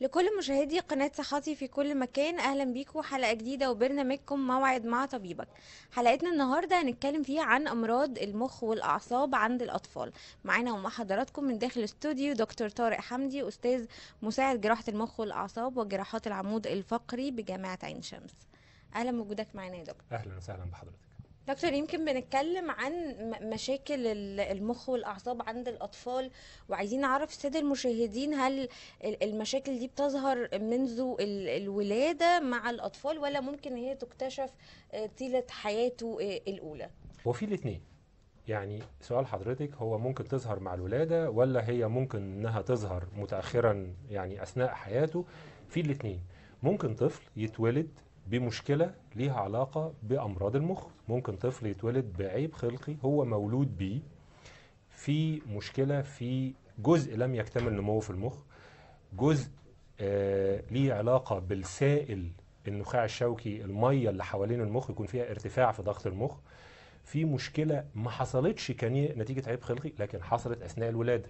لكل مشاهدي قناة صحتي في كل مكان أهلا بيكم حلقة جديدة وبرنامجكم موعد مع طبيبك حلقتنا النهاردة هنتكلم فيها عن أمراض المخ والأعصاب عند الأطفال معانا ومع حضراتكم من داخل استوديو دكتور طارق حمدي أستاذ مساعد جراحة المخ والأعصاب وجراحات العمود الفقري بجامعة عين شمس أهلا بوجودك معانا يا دكتور أهلا وسهلا بحضرتك دكتور يمكن بنتكلم عن مشاكل المخ والاعصاب عند الاطفال وعايزين نعرف الساده المشاهدين هل المشاكل دي بتظهر منذ الولاده مع الاطفال ولا ممكن هي تكتشف آه، طيله حياته آه، الاولى وفي الاثنين يعني سؤال حضرتك هو ممكن تظهر مع الولاده ولا هي ممكن انها تظهر متاخرا يعني اثناء حياته في الاثنين ممكن طفل يتولد بمشكلة ليها علاقة بأمراض المخ ممكن طفل يتولد بعيب خلقي هو مولود بيه في مشكلة في جزء لم يكتمل نموه في المخ جزء آه، ليه علاقة بالسائل النخاع الشوكي المية اللي حوالين المخ يكون فيها ارتفاع في ضغط المخ في مشكلة ما حصلتش نتيجة عيب خلقي لكن حصلت أثناء الولادة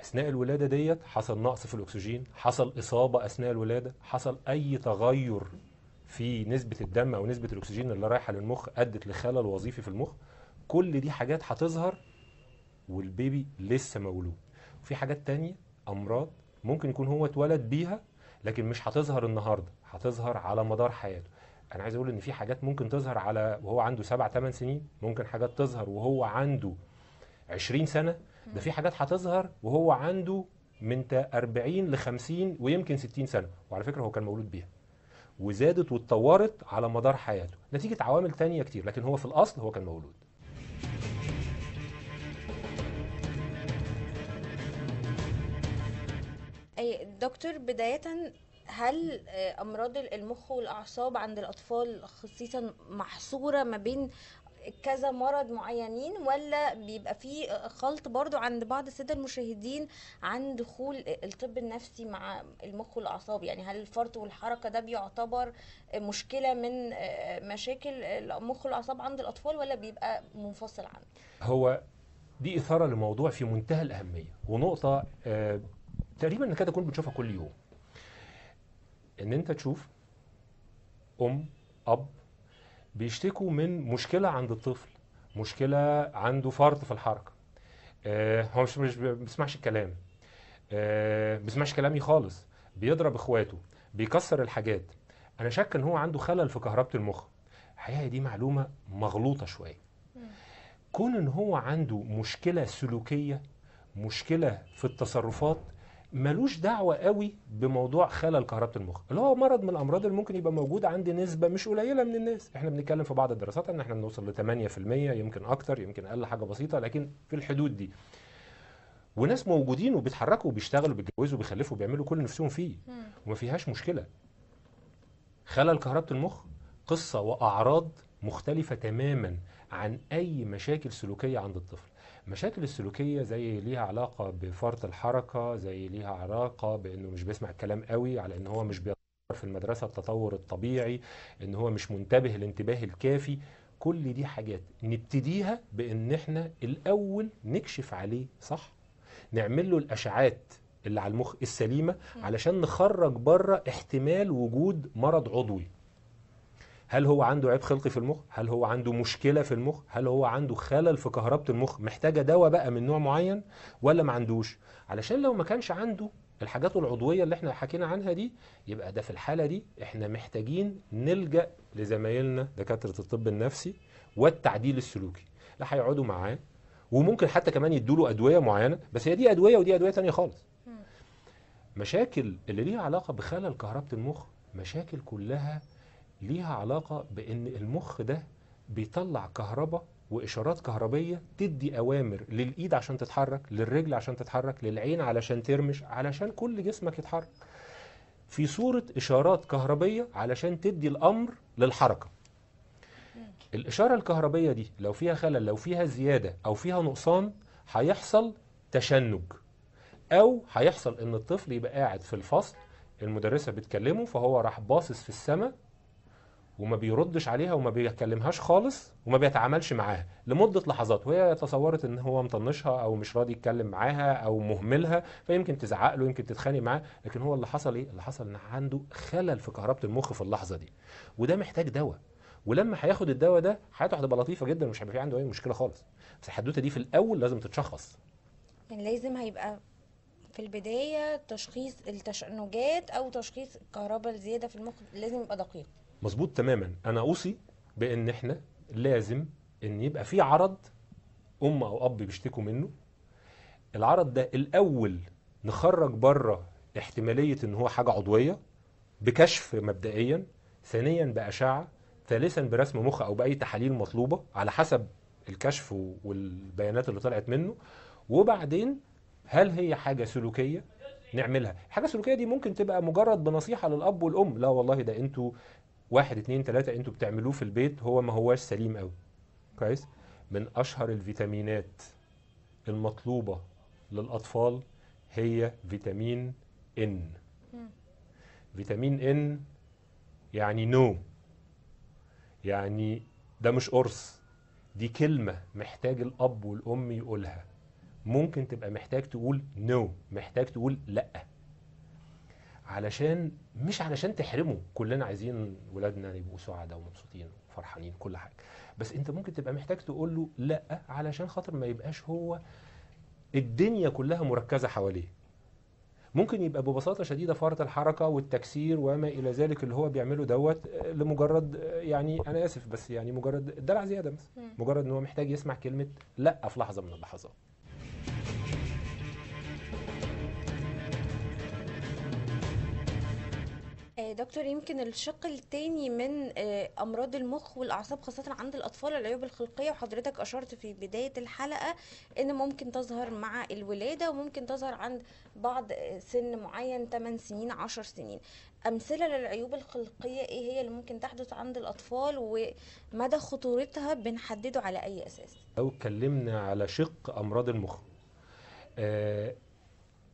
اثناء الولاده ديت حصل نقص في الاكسجين حصل اصابه اثناء الولاده حصل اي تغير في نسبه الدم او نسبه الاكسجين اللي رايحه للمخ ادت لخلل وظيفي في المخ كل دي حاجات هتظهر والبيبي لسه مولود وفي حاجات تانية امراض ممكن يكون هو اتولد بيها لكن مش هتظهر النهارده هتظهر على مدار حياته انا عايز اقول ان في حاجات ممكن تظهر على وهو عنده سبع ثمان سنين ممكن حاجات تظهر وهو عنده 20 سنه ده في حاجات هتظهر وهو عنده من 40 ل 50 ويمكن 60 سنه وعلى فكره هو كان مولود بيها وزادت واتطورت على مدار حياته نتيجه عوامل تانية كتير لكن هو في الاصل هو كان مولود أي دكتور بداية هل آه، أمراض المخ والأعصاب عند الأطفال خصيصا محصورة ما بين كذا مرض معينين ولا بيبقى في خلط برضو عند بعض الساده المشاهدين عن دخول الطب النفسي مع المخ والاعصاب يعني هل الفرط والحركه ده بيعتبر مشكله من مشاكل المخ والاعصاب عند الاطفال ولا بيبقى منفصل عنه هو دي اثاره لموضوع في منتهى الاهميه ونقطه آه تقريبا انك تكون بنشوفها كل يوم ان انت تشوف ام اب بيشتكوا من مشكله عند الطفل مشكله عنده فرط في الحركه آه هو مش مش بيسمعش الكلام آه بيسمعش كلامي خالص بيضرب اخواته بيكسر الحاجات انا شاك ان هو عنده خلل في كهربه المخ الحقيقه دي معلومه مغلوطه شويه كون ان هو عنده مشكله سلوكيه مشكله في التصرفات ملوش دعوه قوي بموضوع خلل كهربه المخ اللي هو مرض من الامراض اللي ممكن يبقى موجود عند نسبه مش قليله من الناس احنا بنتكلم في بعض الدراسات ان احنا بنوصل ل 8% يمكن اكتر يمكن اقل حاجه بسيطه لكن في الحدود دي وناس موجودين وبيتحركوا وبيشتغلوا وبيتجوزوا وبيخلفوا وبيعملوا كل نفسهم فيه وما فيهاش مشكله خلل كهربه المخ قصه واعراض مختلفه تماما عن اي مشاكل سلوكيه عند الطفل مشاكل السلوكيه زي ليها علاقه بفرط الحركه زي ليها علاقه بانه مش بيسمع الكلام قوي على ان هو مش بيتطور في المدرسه التطور الطبيعي ان هو مش منتبه الانتباه الكافي كل دي حاجات نبتديها بان احنا الاول نكشف عليه صح نعمل له الاشعاعات اللي على المخ السليمه علشان نخرج بره احتمال وجود مرض عضوي هل هو عنده عيب خلقي في المخ هل هو عنده مشكله في المخ هل هو عنده خلل في كهربه المخ محتاجه دواء بقى من نوع معين ولا ما عندوش علشان لو ما كانش عنده الحاجات العضويه اللي احنا حكينا عنها دي يبقى ده في الحاله دي احنا محتاجين نلجا لزمايلنا دكاتره الطب النفسي والتعديل السلوكي لا هيقعدوا معاه وممكن حتى كمان يدوا له ادويه معينه بس هي دي ادويه ودي ادويه ثانيه خالص مشاكل اللي ليها علاقه بخلل كهربه المخ مشاكل كلها ليها علاقة بأن المخ ده بيطلع كهرباء وإشارات كهربية تدي أوامر للإيد عشان تتحرك للرجل عشان تتحرك للعين علشان ترمش علشان كل جسمك يتحرك في صورة إشارات كهربية علشان تدي الأمر للحركة الإشارة الكهربية دي لو فيها خلل لو فيها زيادة أو فيها نقصان هيحصل تشنج أو هيحصل إن الطفل يبقى قاعد في الفصل المدرسة بتكلمه فهو راح باصص في السماء وما بيردش عليها وما بيتكلمهاش خالص وما بيتعاملش معاها لمده لحظات وهي تصورت ان هو مطنشها او مش راضي يتكلم معاها او مهملها فيمكن تزعق له يمكن تتخانق معاه لكن هو اللي حصل ايه اللي حصل ان عنده خلل في كهربه المخ في اللحظه دي وده محتاج دواء ولما هياخد الدواء ده حياته هتبقى لطيفه جدا ومش هيبقى في عنده اي مشكله خالص بس الحدوته دي في الاول لازم تتشخص يعني لازم هيبقى في البدايه تشخيص التشنجات او تشخيص الكهرباء الزياده في المخ لازم يبقى دقيق مظبوط تماما انا اوصي بان احنا لازم ان يبقى في عرض ام او اب بيشتكوا منه العرض ده الاول نخرج بره احتماليه ان هو حاجه عضويه بكشف مبدئيا ثانيا باشعه ثالثا برسم مخ او باي تحاليل مطلوبه على حسب الكشف والبيانات اللي طلعت منه وبعدين هل هي حاجه سلوكيه نعملها الحاجه السلوكيه دي ممكن تبقى مجرد بنصيحه للاب والام لا والله ده انتوا واحد اتنين تلاتة انتوا بتعملوه في البيت هو ما هواش سليم قوي كويس من اشهر الفيتامينات المطلوبة للاطفال هي فيتامين ان فيتامين ان يعني نو يعني ده مش قرص دي كلمة محتاج الأب والأم يقولها ممكن تبقى محتاج تقول نو محتاج تقول لأ علشان مش علشان تحرمه كلنا عايزين ولادنا يبقوا سعداء ومبسوطين وفرحانين كل حاجه بس انت ممكن تبقى محتاج تقول له لا علشان خاطر ما يبقاش هو الدنيا كلها مركزه حواليه ممكن يبقى ببساطه شديده فرط الحركه والتكسير وما الى ذلك اللي هو بيعمله دوت لمجرد يعني انا اسف بس يعني مجرد الدلع زياده مثلا مجرد ان هو محتاج يسمع كلمه لا في لحظه من اللحظات دكتور يمكن الشق الثاني من آه، امراض المخ والاعصاب خاصه عند الاطفال العيوب الخلقيه وحضرتك اشرت في بدايه الحلقه ان ممكن تظهر مع الولاده وممكن تظهر عند بعض آه، سن معين 8 سنين 10 سنين امثله للعيوب الخلقيه ايه هي اللي ممكن تحدث عند الاطفال ومدى خطورتها بنحدده على اي اساس لو اتكلمنا على شق امراض المخ آه،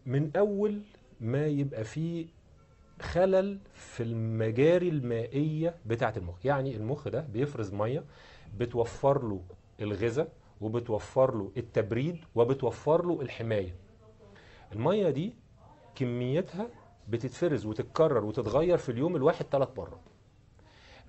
من اول ما يبقى فيه خلل في المجاري المائية بتاعة المخ يعني المخ ده بيفرز مية بتوفر له الغذاء وبتوفر له التبريد وبتوفر له الحماية المية دي كميتها بتتفرز وتتكرر وتتغير في اليوم الواحد ثلاث مرات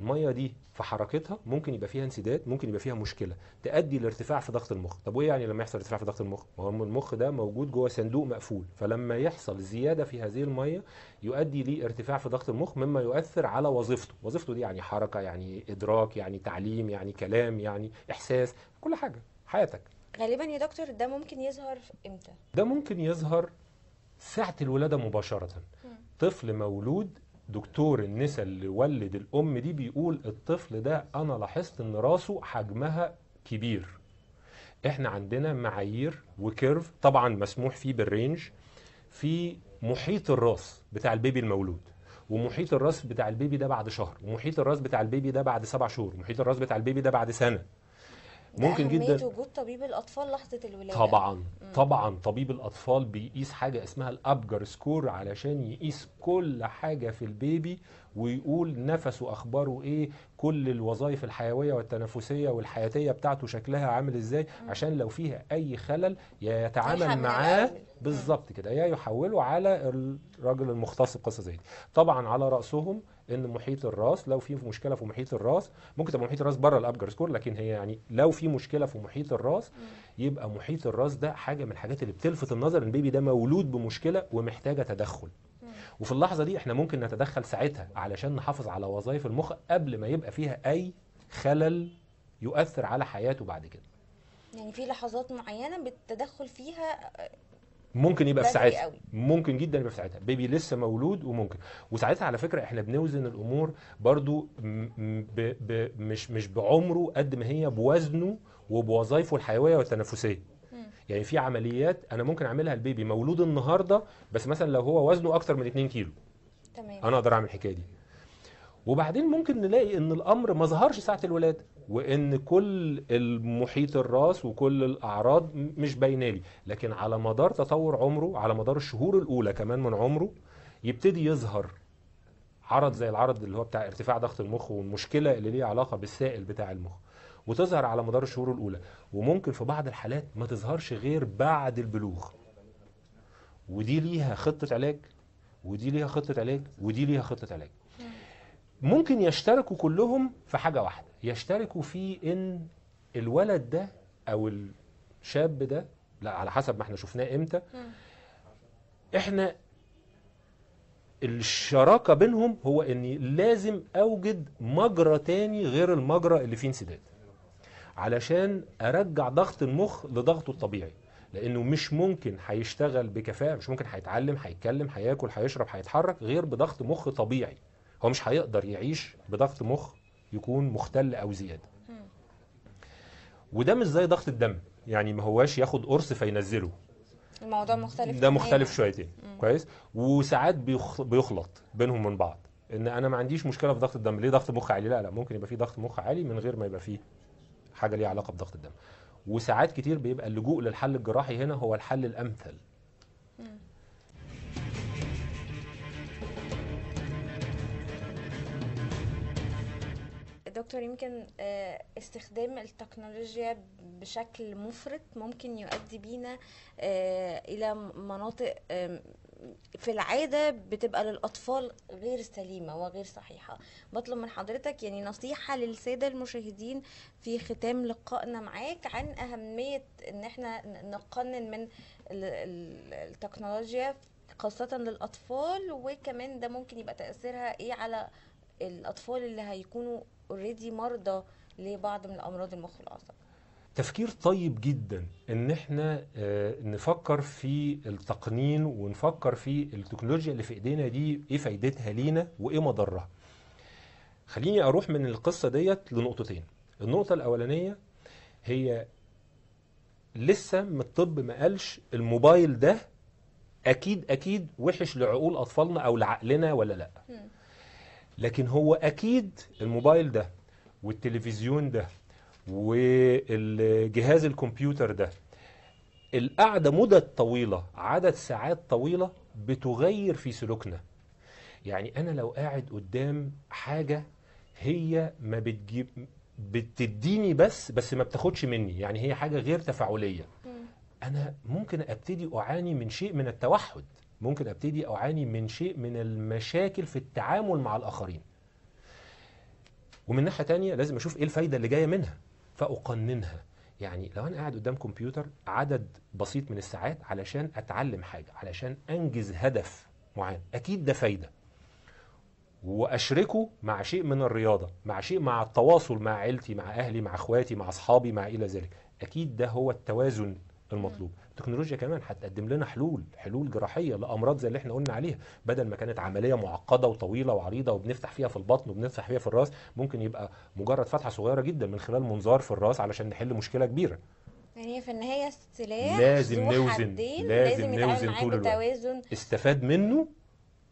الميه دي في حركتها ممكن يبقى فيها انسداد ممكن يبقى فيها مشكله تؤدي لارتفاع في ضغط المخ طب وايه يعني لما يحصل ارتفاع في ضغط المخ هو المخ ده موجود جوه صندوق مقفول فلما يحصل زياده في هذه الميه يؤدي لارتفاع في ضغط المخ مما يؤثر على وظيفته وظيفته دي يعني حركه يعني ادراك يعني تعليم يعني كلام يعني احساس كل حاجه حياتك غالبا يا دكتور ده ممكن يظهر امتى ده ممكن يظهر ساعه الولاده مباشره طفل مولود دكتور النسا اللي ولد الام دي بيقول الطفل ده انا لاحظت ان راسه حجمها كبير احنا عندنا معايير وكيرف طبعا مسموح فيه بالرينج في محيط الراس بتاع البيبي المولود ومحيط الراس بتاع البيبي ده بعد شهر ومحيط الراس بتاع البيبي ده بعد سبع شهور ومحيط الراس بتاع البيبي ده بعد سنه ممكن جدا وجود طبيب الاطفال لحظه الولاده طبعا مم. طبعا طبيب الاطفال بيقيس حاجه اسمها الابجر سكور علشان يقيس كل حاجه في البيبي ويقول نفسه اخباره ايه كل الوظائف الحيويه والتنفسيه والحياتيه بتاعته شكلها عامل ازاي مم. عشان لو فيها اي خلل يتعامل معاه بالظبط كده يا يحوله على الراجل المختص بقصه زي دي طبعا على راسهم ان محيط الراس لو في مشكله في محيط الراس ممكن تبقى محيط الراس بره الابجر سكور لكن هي يعني لو في مشكله في محيط الراس يبقى محيط الراس ده حاجه من الحاجات اللي بتلفت النظر ان البيبي ده مولود بمشكله ومحتاجه تدخل وفي اللحظه دي احنا ممكن نتدخل ساعتها علشان نحافظ على وظائف المخ قبل ما يبقى فيها اي خلل يؤثر على حياته بعد كده يعني في لحظات معينه بالتدخل فيها ممكن يبقى في ساعتها ممكن جدا يبقى في ساعتها بيبي لسه مولود وممكن وساعتها على فكره احنا بنوزن الامور برضو ب ب مش مش بعمره قد ما هي بوزنه وبوظائفه الحيويه والتنفسيه يعني في عمليات انا ممكن اعملها البيبي مولود النهارده بس مثلا لو هو وزنه اكتر من 2 كيلو تمام انا اقدر اعمل الحكايه دي وبعدين ممكن نلاقي ان الامر ما ظهرش ساعه الولاده وان كل المحيط الراس وكل الاعراض مش باينه لي لكن على مدار تطور عمره على مدار الشهور الاولى كمان من عمره يبتدي يظهر عرض زي العرض اللي هو بتاع ارتفاع ضغط المخ والمشكله اللي ليها علاقه بالسائل بتاع المخ وتظهر على مدار الشهور الاولى وممكن في بعض الحالات ما تظهرش غير بعد البلوغ ودي ليها خطه علاج ودي ليها خطه علاج ودي ليها خطه علاج ممكن يشتركوا كلهم في حاجه واحده يشتركوا فيه ان الولد ده او الشاب ده لا على حسب ما احنا شفناه امتى احنا الشراكه بينهم هو اني لازم اوجد مجرى تاني غير المجرى اللي فيه انسداد علشان ارجع ضغط المخ لضغطه الطبيعي لانه مش ممكن هيشتغل بكفاءه مش ممكن هيتعلم هيتكلم هياكل هيشرب هيتحرك غير بضغط مخ طبيعي هو مش هيقدر يعيش بضغط مخ يكون مختل أو زيادة وده مش زي ضغط الدم يعني ما هواش ياخد قرص فينزله الموضوع مختلف ده مختلف شويتين كويس وساعات بيخلط بينهم من بعض ان انا ما عنديش مشكله في ضغط الدم ليه ضغط مخ عالي لا لا ممكن يبقى في ضغط مخ عالي من غير ما يبقى فيه حاجه ليها علاقه بضغط الدم وساعات كتير بيبقى اللجوء للحل الجراحي هنا هو الحل الامثل دكتور يمكن آه، استخدام التكنولوجيا بشكل مفرط ممكن يؤدي بينا آه، الى مناطق في العادة بتبقى للأطفال غير سليمة وغير صحيحة بطلب من حضرتك يعني نصيحة للسادة المشاهدين في ختام لقائنا معاك عن أهمية إن احنا نقنن من التكنولوجيا خاصة للأطفال وكمان ده ممكن يبقى تأثيرها إيه على الاطفال اللي هيكونوا اوريدي مرضى لبعض من الامراض المخ والعصب تفكير طيب جدا ان احنا آه، نفكر في التقنين ونفكر في التكنولوجيا اللي في ايدينا دي ايه فايدتها لينا وايه مضرها خليني اروح من القصه ديت لنقطتين النقطه الاولانيه هي لسه ما الطب ما قالش الموبايل ده اكيد اكيد وحش لعقول اطفالنا او لعقلنا ولا لا لكن هو اكيد الموبايل ده والتلفزيون ده والجهاز الكمبيوتر ده القعدة مدة طويلة عدد ساعات طويلة بتغير في سلوكنا يعني أنا لو قاعد قدام حاجة هي ما بتجيب بتديني بس بس ما بتاخدش مني يعني هي حاجة غير تفاعلية أنا ممكن أبتدي أعاني من شيء من التوحد ممكن ابتدي اعاني من شيء من المشاكل في التعامل مع الاخرين ومن ناحيه تانية لازم اشوف ايه الفايده اللي جايه منها فاقننها يعني لو انا قاعد قدام كمبيوتر عدد بسيط من الساعات علشان اتعلم حاجه علشان انجز هدف معين اكيد ده فايده واشركه مع شيء من الرياضه مع شيء مع التواصل مع عيلتي مع اهلي مع اخواتي مع اصحابي مع الى ذلك اكيد ده هو التوازن المطلوب التكنولوجيا كمان هتقدم لنا حلول حلول جراحيه لامراض زي اللي احنا قلنا عليها بدل ما كانت عمليه معقده وطويله وعريضه وبنفتح فيها في البطن وبنفتح فيها في الراس ممكن يبقى مجرد فتحه صغيره جدا من خلال منظار في الراس علشان نحل مشكله كبيره يعني في النهايه سلاح لازم نوزن لازم, لازم نوزن طول الوقت استفاد منه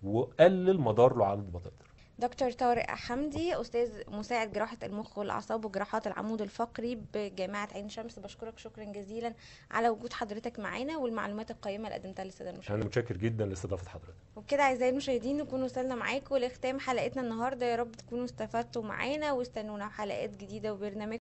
وقلل مضار له على قد ما تقدر دكتور طارق حمدي استاذ مساعد جراحه المخ والاعصاب وجراحات العمود الفقري بجامعه عين شمس بشكرك شكرا جزيلا على وجود حضرتك معانا والمعلومات القيمه اللي قدمتها للساده المشاهدين انا متشكر جدا لاستضافه حضرتك وبكده اعزائي المشاهدين نكون وصلنا معاكم لختام حلقتنا النهارده يا رب تكونوا استفدتوا معانا واستنونا حلقات جديده وبرنامج